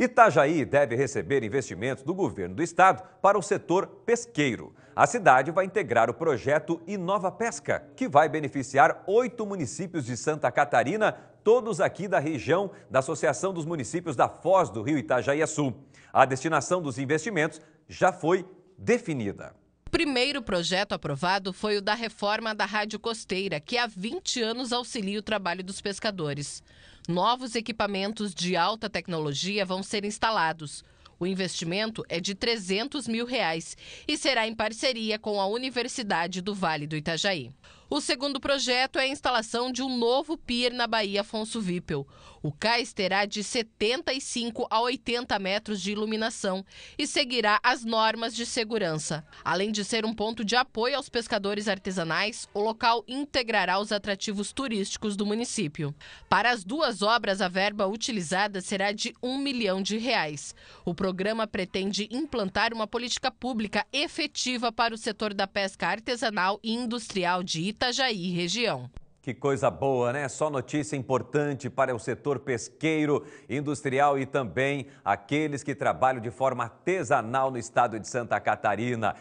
Itajaí deve receber investimentos do governo do estado para o setor pesqueiro. A cidade vai integrar o projeto Inova Pesca, que vai beneficiar oito municípios de Santa Catarina, todos aqui da região da Associação dos Municípios da Foz do Rio Itajaí Sul. A destinação dos investimentos já foi definida primeiro projeto aprovado foi o da reforma da Rádio Costeira, que há 20 anos auxilia o trabalho dos pescadores. Novos equipamentos de alta tecnologia vão ser instalados. O investimento é de 300 mil reais e será em parceria com a Universidade do Vale do Itajaí. O segundo projeto é a instalação de um novo pier na Baía Afonso Vipel. O cais terá de 75 a 80 metros de iluminação e seguirá as normas de segurança. Além de ser um ponto de apoio aos pescadores artesanais, o local integrará os atrativos turísticos do município. Para as duas obras, a verba utilizada será de 1 milhão de reais. O programa pretende implantar uma política pública efetiva para o setor da pesca artesanal e industrial de Ita Itajaí, região. Que coisa boa, né? Só notícia importante para o setor pesqueiro, industrial e também aqueles que trabalham de forma artesanal no estado de Santa Catarina.